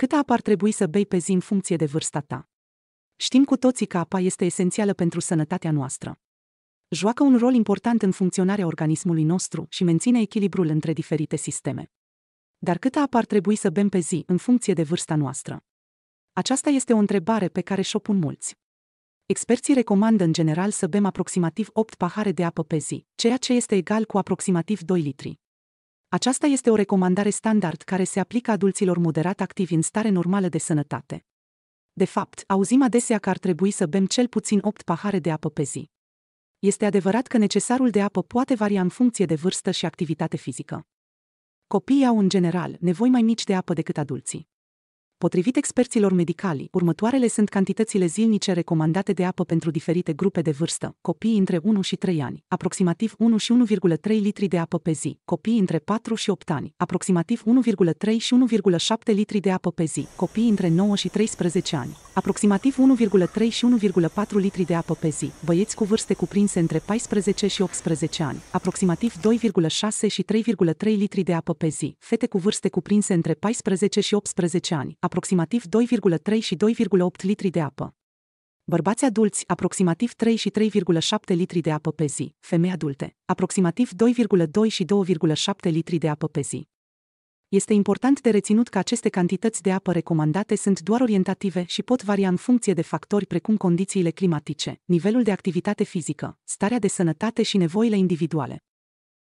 Câtă apă ar trebui să bei pe zi în funcție de vârsta ta? Știm cu toții că apa este esențială pentru sănătatea noastră. Joacă un rol important în funcționarea organismului nostru și menține echilibrul între diferite sisteme. Dar câtă apă ar trebui să bem pe zi în funcție de vârsta noastră? Aceasta este o întrebare pe care și-o pun mulți. Experții recomandă în general să bem aproximativ 8 pahare de apă pe zi, ceea ce este egal cu aproximativ 2 litri. Aceasta este o recomandare standard care se aplică adulților moderat activi în stare normală de sănătate. De fapt, auzim adesea că ar trebui să bem cel puțin 8 pahare de apă pe zi. Este adevărat că necesarul de apă poate varia în funcție de vârstă și activitate fizică. Copiii au, în general, nevoi mai mici de apă decât adulții. Potrivit experților medicali, următoarele sunt cantitățile zilnice recomandate de apă pentru diferite grupe de vârstă, copii între 1 și 3 ani, aproximativ 1 și 1,3 litri de apă pe zi, copii între 4 și 8 ani, aproximativ 1,3 și 1,7 litri de apă pe zi, copii între 9 și 13 ani, aproximativ 1,3 și 1,4 litri de apă pe zi, băieți cu vârste cuprinse între 14 și 18 ani, aproximativ 2,6 și 3,3 litri de apă pe zi, fete cu vârste cuprinse între 14 și 18 ani, aproximativ 2,3 și 2,8 litri de apă. Bărbați adulți, aproximativ 3 și 3,7 litri de apă pe zi. Femei adulte, aproximativ 2,2 și 2,7 litri de apă pe zi. Este important de reținut că aceste cantități de apă recomandate sunt doar orientative și pot varia în funcție de factori precum condițiile climatice, nivelul de activitate fizică, starea de sănătate și nevoile individuale.